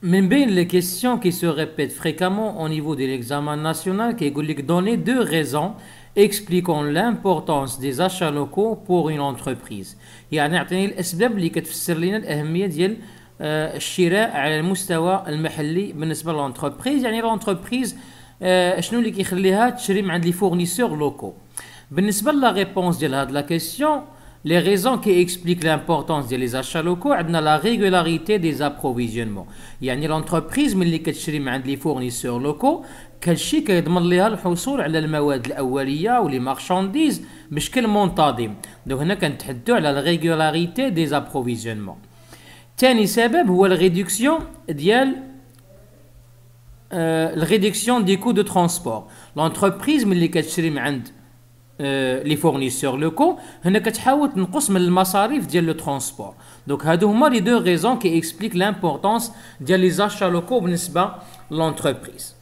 Mais bien les questions qui se répètent fréquemment au niveau de l'examen national qui est donné deux raisons expliquant l'importance des achats locaux pour une entreprise. Il y a un l'entreprise. Il y les fournisseurs locaux. la réponse de la question, les raisons qui expliquent l'importance des achats locaux sont la régularité des approvisionnements. L'entreprise qui a fait des fournisseurs locaux demande fait des choses qui ont fait des choses qui ont fait des choses qui ont marchandises, mais qui ont fait des choses. Donc, on a fait des choses qui ont fait des choses. Le troisième, c'est la réduction des coûts de transport. L'entreprise qui a des choses. Euh, les fournisseurs locaux, et nous avons besoin de faire des le transport. Donc, ce sont les deux raisons qui expliquent l'importance des achats locaux pour l'entreprise.